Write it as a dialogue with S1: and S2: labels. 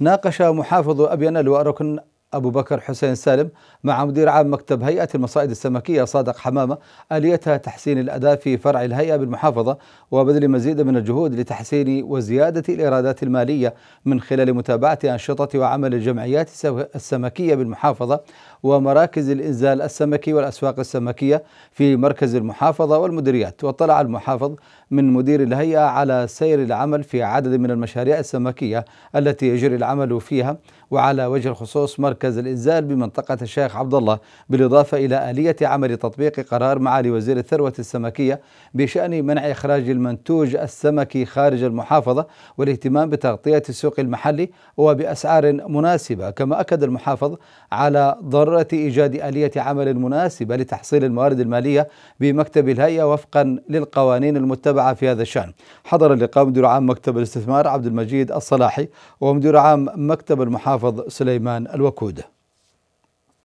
S1: ناقش محافظ أبيان وركن أبو بكر حسين سالم مع مدير عام مكتب هيئة المصائد السمكية صادق حمامة آليتها تحسين الأداء في فرع الهيئة بالمحافظة وبذل مزيد من الجهود لتحسين وزيادة الإيرادات المالية من خلال متابعة أنشطة وعمل الجمعيات السمكية بالمحافظة ومراكز الإنزال السمكي والأسواق السمكية في مركز المحافظة والمديريات واطلع المحافظ من مدير الهيئة على سير العمل في عدد من المشاريع السمكية التي يجري العمل فيها وعلى وجه الخصوص مركز مركز الإنزال بمنطقة الشيخ عبد الله بالإضافة إلى آلية عمل تطبيق قرار معالي وزير الثروة السمكية بشأن منع إخراج المنتوج السمكي خارج المحافظة والاهتمام بتغطية السوق المحلي وبأسعار مناسبة كما أكد المحافظ على ضرورة إيجاد آلية عمل مناسبة لتحصيل الموارد المالية بمكتب الهيئة وفقا للقوانين المتبعة في هذا الشأن حضر اللقاء مدير عام مكتب الاستثمار عبد المجيد الصلاحي ومدير عام مكتب المحافظ سليمان الوكود Davud'a.